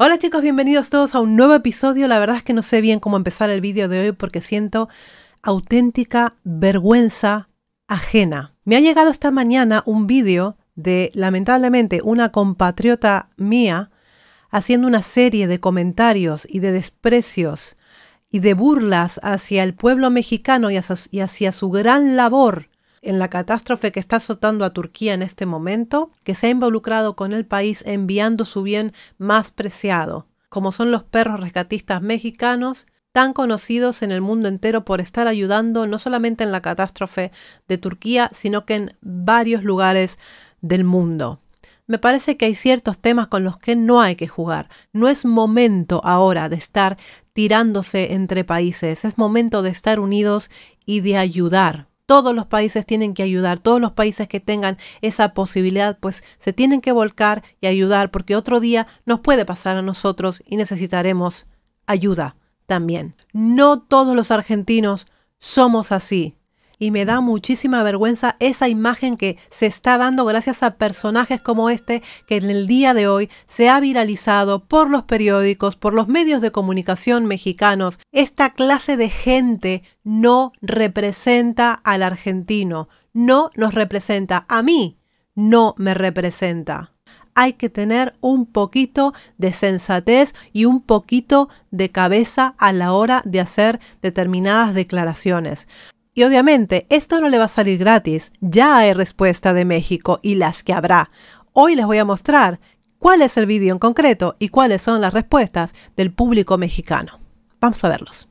Hola chicos, bienvenidos todos a un nuevo episodio. La verdad es que no sé bien cómo empezar el vídeo de hoy porque siento auténtica vergüenza ajena. Me ha llegado esta mañana un vídeo de, lamentablemente, una compatriota mía haciendo una serie de comentarios y de desprecios y de burlas hacia el pueblo mexicano y hacia, y hacia su gran labor en la catástrofe que está azotando a Turquía en este momento, que se ha involucrado con el país enviando su bien más preciado, como son los perros rescatistas mexicanos, tan conocidos en el mundo entero por estar ayudando no solamente en la catástrofe de Turquía, sino que en varios lugares del mundo. Me parece que hay ciertos temas con los que no hay que jugar. No es momento ahora de estar tirándose entre países, es momento de estar unidos y de ayudar todos los países tienen que ayudar, todos los países que tengan esa posibilidad, pues se tienen que volcar y ayudar, porque otro día nos puede pasar a nosotros y necesitaremos ayuda también. No todos los argentinos somos así y me da muchísima vergüenza esa imagen que se está dando gracias a personajes como este que en el día de hoy se ha viralizado por los periódicos, por los medios de comunicación mexicanos. Esta clase de gente no representa al argentino, no nos representa a mí, no me representa hay que tener un poquito de sensatez y un poquito de cabeza a la hora de hacer determinadas declaraciones. Y obviamente esto no le va a salir gratis, ya hay respuesta de México y las que habrá. Hoy les voy a mostrar cuál es el vídeo en concreto y cuáles son las respuestas del público mexicano. Vamos a verlos.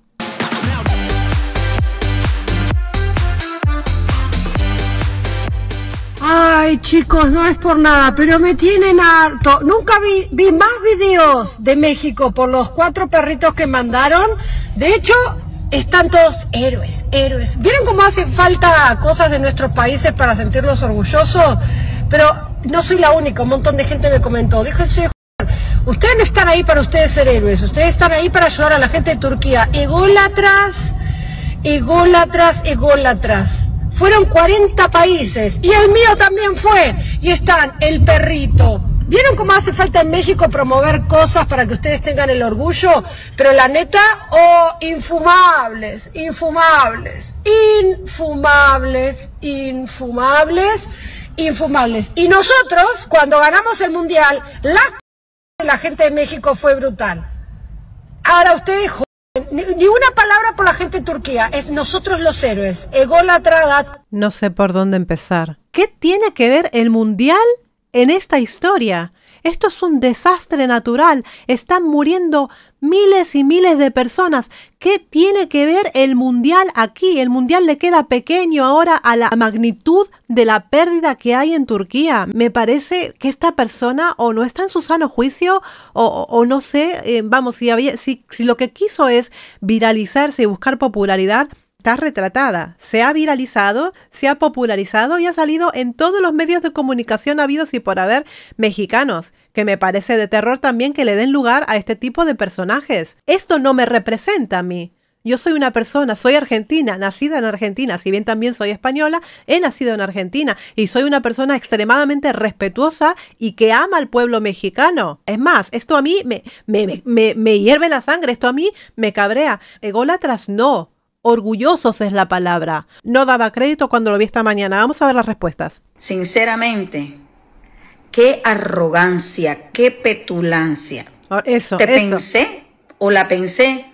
Ay, chicos, no es por nada, pero me tienen harto. Nunca vi, vi más videos de México por los cuatro perritos que mandaron. De hecho, están todos héroes, héroes. ¿Vieron cómo hacen falta cosas de nuestros países para sentirnos orgullosos? Pero no soy la única, un montón de gente me comentó. Ustedes no están ahí para ustedes ser héroes, ustedes están ahí para ayudar a la gente de Turquía. Ególatras, ególatras, ególatras. Fueron 40 países y el mío también fue. Y están el perrito, ¿Vieron cómo hace falta en México promover cosas para que ustedes tengan el orgullo? Pero la neta, oh, infumables, infumables, infumables, infumables, infumables. Y nosotros, cuando ganamos el Mundial, la la gente de México fue brutal. Ahora ustedes ni una palabra por la gente de Turquía, es nosotros los héroes, egolatrada. No sé por dónde empezar. ¿Qué tiene que ver el mundial en esta historia. Esto es un desastre natural. Están muriendo miles y miles de personas. ¿Qué tiene que ver el mundial aquí? El mundial le queda pequeño ahora a la magnitud de la pérdida que hay en Turquía. Me parece que esta persona o no está en su sano juicio o, no sé, eh, vamos, si, si, si lo que quiso es viralizarse y buscar popularidad, está retratada, se ha viralizado, se ha popularizado y ha salido en todos los medios de comunicación habidos y por haber mexicanos, que me parece de terror también que le den lugar a este tipo de personajes. Esto no me representa a mí. Yo soy una persona, soy argentina, nacida en Argentina, si bien también soy española, he nacido en Argentina y soy una persona extremadamente respetuosa y que ama al pueblo mexicano. Es más, esto a mí me, me, hierve la sangre, esto a mí me cabrea. atrás no, Orgullosos es la palabra. No daba crédito cuando lo vi esta mañana. Vamos a ver las respuestas. Sinceramente, qué arrogancia, qué petulancia. Eso. Te pensé o la pensé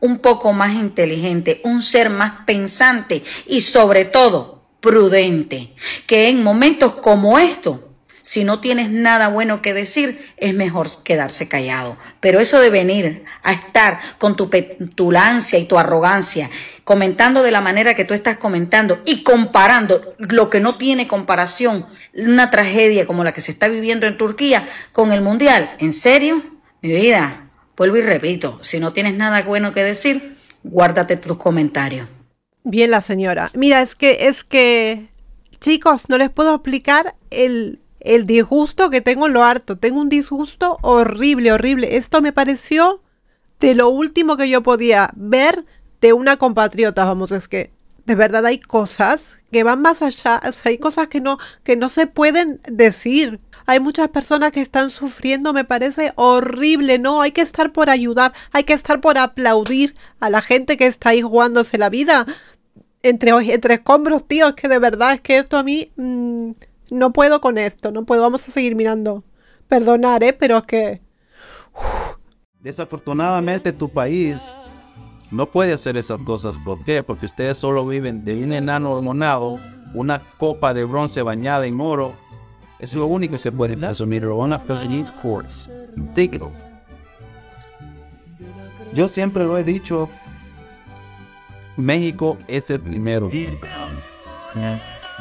un poco más inteligente, un ser más pensante y sobre todo prudente, que en momentos como estos si no tienes nada bueno que decir, es mejor quedarse callado. Pero eso de venir a estar con tu petulancia y tu arrogancia, comentando de la manera que tú estás comentando y comparando lo que no tiene comparación, una tragedia como la que se está viviendo en Turquía con el Mundial. ¿En serio? Mi vida, vuelvo y repito, si no tienes nada bueno que decir, guárdate tus comentarios. Bien la señora. Mira, es que es que chicos, no les puedo explicar el el disgusto que tengo en lo harto. Tengo un disgusto horrible, horrible. Esto me pareció de lo último que yo podía ver de una compatriota. Vamos, es que de verdad hay cosas que van más allá. O sea, hay cosas que no, que no se pueden decir. Hay muchas personas que están sufriendo, me parece horrible, ¿no? Hay que estar por ayudar, hay que estar por aplaudir a la gente que está ahí jugándose la vida. Entre, entre escombros, tío, es que de verdad es que esto a mí... Mm, no puedo con esto, no puedo, vamos a seguir mirando. Perdonar, ¿eh? Pero es que... Desafortunadamente tu país no puede hacer esas cosas. ¿Por qué? Porque ustedes solo viven de un enano hormonado, una copa de bronce bañada en oro. Es lo único que se pueden asumir. Una Yo siempre lo he dicho. México es el primero. Eh,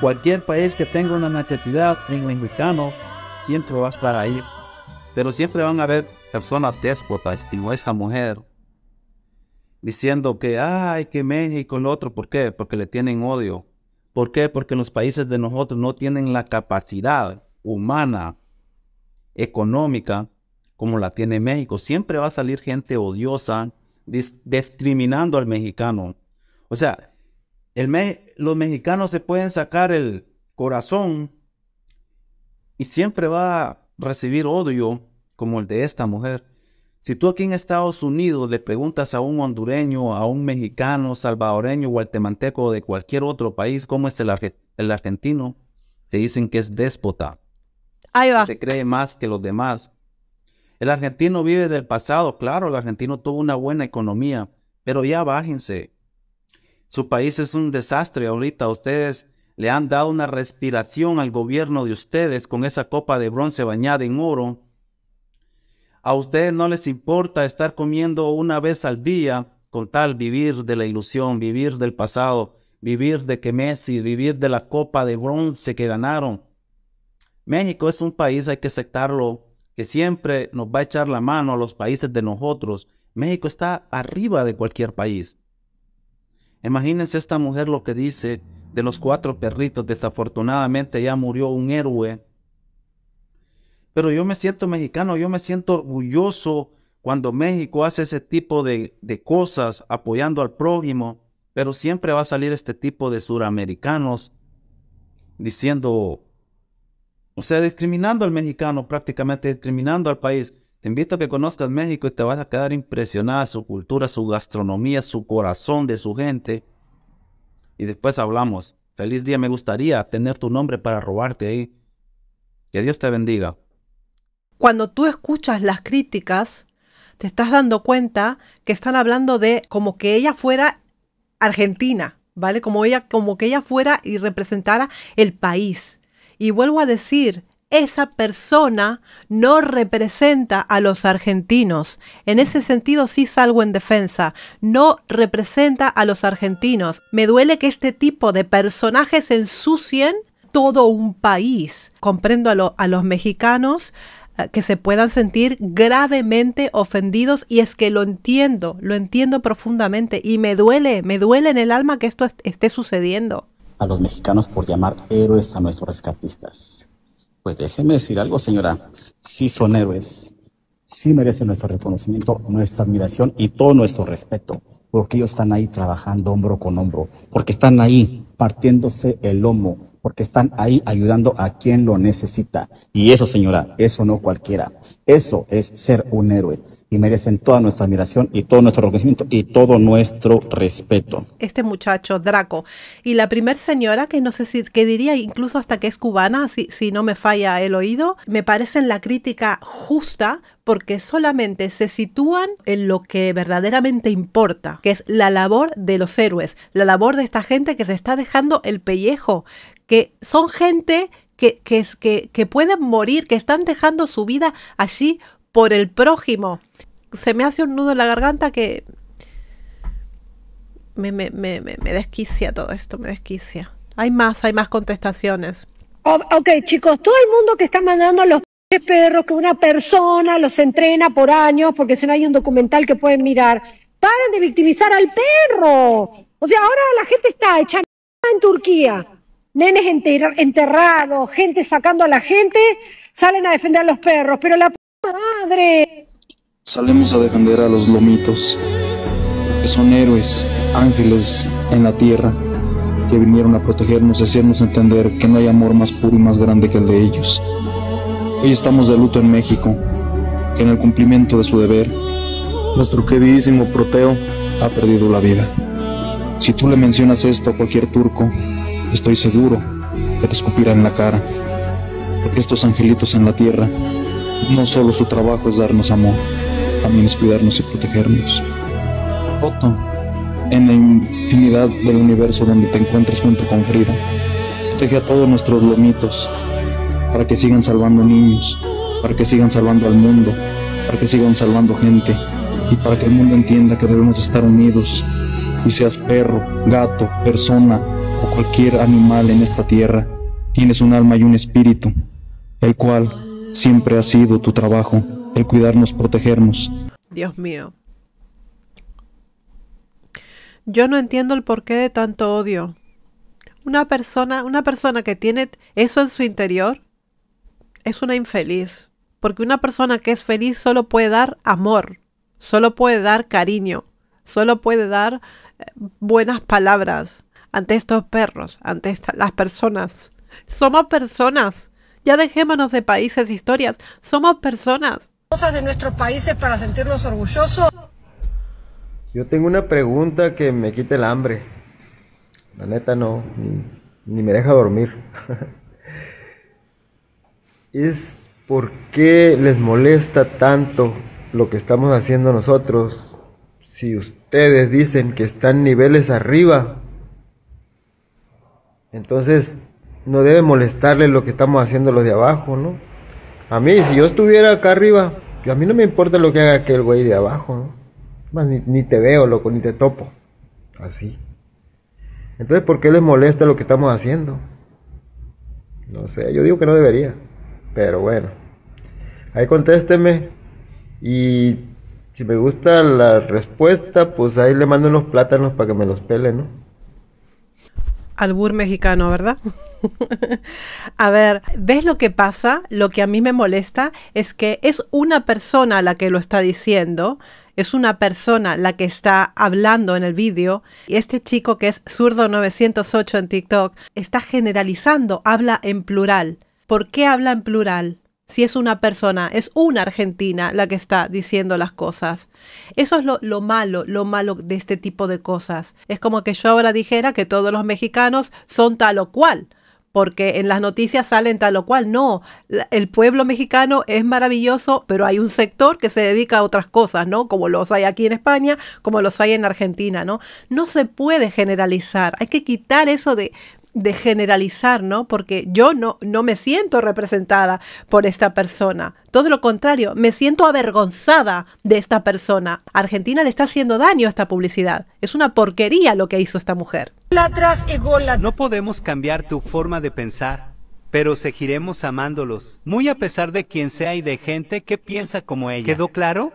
Cualquier país que tenga una necesidad en siempre siempre vas para ahí. Pero siempre van a haber personas déspotas, como esa mujer, diciendo que, ay, que México, el otro, ¿por qué? Porque le tienen odio. ¿Por qué? Porque los países de nosotros no tienen la capacidad humana, económica, como la tiene México. Siempre va a salir gente odiosa, discriminando al mexicano. O sea, los mexicanos se pueden sacar el corazón y siempre va a recibir odio como el de esta mujer. Si tú aquí en Estados Unidos le preguntas a un hondureño, a un mexicano, salvadoreño, guatemalteco o de cualquier otro país cómo es el, argentino, te dicen que es déspota. Ahí va. Se cree más que los demás. El argentino vive del pasado, claro, el argentino tuvo una buena economía, pero ya bájense. Su país es un desastre ahorita. Ustedes le han dado una respiración al gobierno de ustedes con esa copa de bronce bañada en oro. A ustedes no les importa estar comiendo una vez al día con tal vivir de la ilusión, vivir del pasado, vivir de que Messi, vivir de la copa de bronce que ganaron. México es un país, hay que aceptarlo, que siempre nos va a echar la mano a los países de nosotros. México está arriba de cualquier país. Imagínense esta mujer lo que dice de los cuatro perritos. Desafortunadamente ya murió un héroe. Pero yo me siento mexicano, yo me siento orgulloso cuando México hace ese tipo de, cosas apoyando al prójimo. Pero siempre va a salir este tipo de suramericanos diciendo, o sea, discriminando al mexicano prácticamente, discriminando al país. Te invito a que conozcas México y te vas a quedar impresionada su cultura, su gastronomía, su corazón de su gente. Y después hablamos. Feliz día, me gustaría tener tu nombre para robarte ahí. Que Dios te bendiga. Cuando tú escuchas las críticas, te estás dando cuenta que están hablando de como que ella fuera argentina, ¿vale? Como ella como que ella fuera y representara el país. Y vuelvo a decir, esa persona no representa a los argentinos. En ese sentido sí salgo en defensa. No representa a los argentinos. Me duele que este tipo de personajes ensucien todo un país. Comprendo a, los mexicanos eh, que se puedan sentir gravemente ofendidos y es que lo entiendo, lo entiendo profundamente y me duele, me duele en el alma que esto esté sucediendo. A los mexicanos por llamar héroes a nuestros rescatistas pues déjeme decir algo, señora. Sí son héroes. Sí merecen nuestro reconocimiento, nuestra admiración y todo nuestro respeto. Porque ellos están ahí trabajando hombro con hombro. Porque están ahí partiéndose el lomo porque están ahí ayudando a quien lo necesita. Y eso, señora, eso no cualquiera. Eso es ser un héroe y merecen toda nuestra admiración y todo nuestro reconocimiento y todo nuestro respeto. Este muchacho, Draco, y la primer señora, que no sé si diría incluso hasta que es cubana, si, si no me falla el oído, me parecen la crítica justa porque solamente se sitúan en lo que verdaderamente importa, que es la labor de los héroes, la labor de esta gente que se está dejando el pellejo, que son gente que, que, que, que, pueden morir, que están dejando su vida allí por el prójimo. Se me hace un nudo en la garganta que me, desquicia todo esto, me desquicia. Hay más, hay más contestaciones. ok, chicos, todo el mundo que está mandando a los perros que una persona los entrena por años, porque si no hay un documental que pueden mirar, paren de victimizar al perro. O sea, ahora la gente está echando en Turquía. Nenes enterrados, gente sacando a la gente, salen a defender a los perros, pero la padre! Salemos a defender a los lomitos, que son héroes, ángeles en la tierra, que vinieron a protegernos y hacernos entender que no hay amor más puro y más grande que el de ellos. Hoy estamos de luto en México, que en el cumplimiento de su deber, nuestro queridísimo Proteo ha perdido la vida. Si tú le mencionas esto a cualquier turco, estoy seguro que te escupirá en la cara, porque estos angelitos en la tierra no solo su trabajo es darnos amor, también es cuidarnos y protegernos. Otto, en la infinidad del universo donde te encuentres junto con Frida, protege a todos nuestros lomitos para que sigan salvando niños, para que sigan salvando al mundo, para que sigan salvando gente y para que el mundo entienda que debemos estar unidos. Y seas perro, gato, persona o cualquier animal en esta tierra, tienes un alma y un espíritu, el cual Siempre ha sido tu trabajo el cuidarnos, protegernos. Dios mío. Yo no entiendo el porqué de tanto odio. Una persona, una persona que tiene eso en su interior es una infeliz, porque una persona que es feliz solo puede dar amor, solo puede dar cariño, solo puede dar eh, buenas palabras ante estos perros, ante estas las personas. Somos personas ya dejémonos de países, e historias. Somos personas. Cosas de nuestros países para sentirnos orgullosos. Yo tengo una pregunta que me quita el hambre. La neta no, ni, ni me deja dormir. es por qué les molesta tanto lo que estamos haciendo nosotros si ustedes dicen que están niveles arriba. Entonces, no debe molestarle lo que estamos haciendo los de abajo, ¿no? A mí, si yo estuviera acá arriba, a mí no me importa lo que haga aquel güey de abajo, Más, ni, te veo, loco, ni te topo. Así. Entonces, ¿por qué le molesta lo que estamos haciendo? No sé, yo digo que no debería. Pero bueno. Ahí contésteme. Y si me gusta la respuesta, pues ahí le mando los plátanos para que me los pele, ¿no? albur mexicano, ¿verdad? a ver, ¿ves lo que pasa? Lo que a mí me molesta es que es una persona la que lo está diciendo, es una persona la que está hablando en el vídeo y este chico que es zurdo 908 en TikTok está generalizando, habla en plural. ¿Por qué habla en plural? si es una persona, es una argentina la que está diciendo las cosas. Eso es lo, malo, lo malo de este tipo de cosas. Es como que yo ahora dijera que todos los mexicanos son tal o cual, porque en las noticias salen tal o cual. No, el pueblo mexicano es maravilloso, pero hay un sector que se dedica a otras cosas, ¿no? Como los hay aquí en España, como los hay en Argentina, ¿no? No se puede generalizar, hay que quitar eso de de generalizar, ¿no? Porque yo no, no me siento representada por esta persona. Todo lo contrario, me siento avergonzada de esta persona. Argentina le está haciendo daño a esta publicidad. Es una porquería lo que hizo esta mujer. No podemos cambiar tu forma de pensar, pero seguiremos amándolos, muy a pesar de quien sea y de gente que piensa como ella. ¿Quedó claro?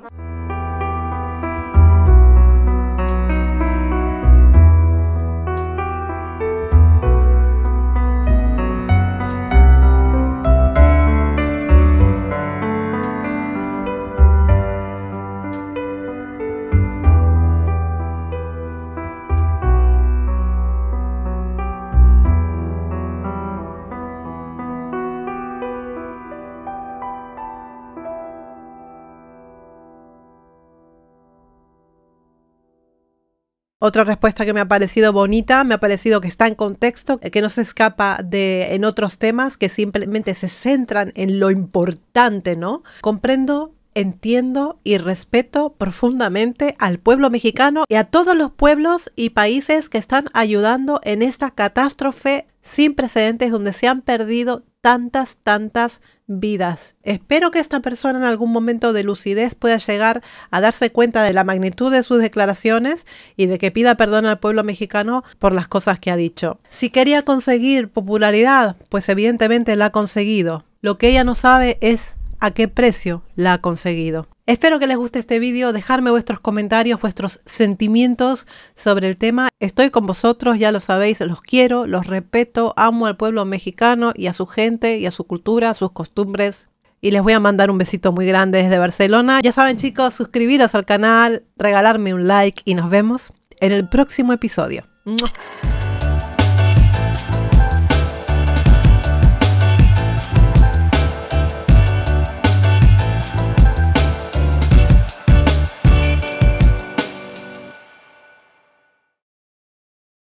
Otra respuesta que me ha parecido bonita, me ha parecido que está en contexto, eh, que no se escapa de en otros temas que simplemente se centran en lo importante, ¿no? Comprendo entiendo y respeto profundamente al pueblo mexicano y a todos los pueblos y países que están ayudando en esta catástrofe sin precedentes donde se han perdido tantas, tantas vidas. Espero que esta persona en algún momento de lucidez pueda llegar a darse cuenta de la magnitud de sus declaraciones y de que pida perdón al pueblo mexicano por las cosas que ha dicho. Si quería conseguir popularidad, pues evidentemente la ha conseguido. Lo que ella no sabe es a qué precio la ha conseguido. Espero que les guste este vídeo, dejarme vuestros comentarios, vuestros sentimientos sobre el tema. Estoy con vosotros, ya lo sabéis, los quiero, los respeto, amo al pueblo mexicano y a su gente y a su cultura, a sus costumbres. Y les voy a mandar un besito muy grande desde Barcelona. Ya saben chicos, suscribiros al canal, regalarme un like y nos vemos en el próximo episodio.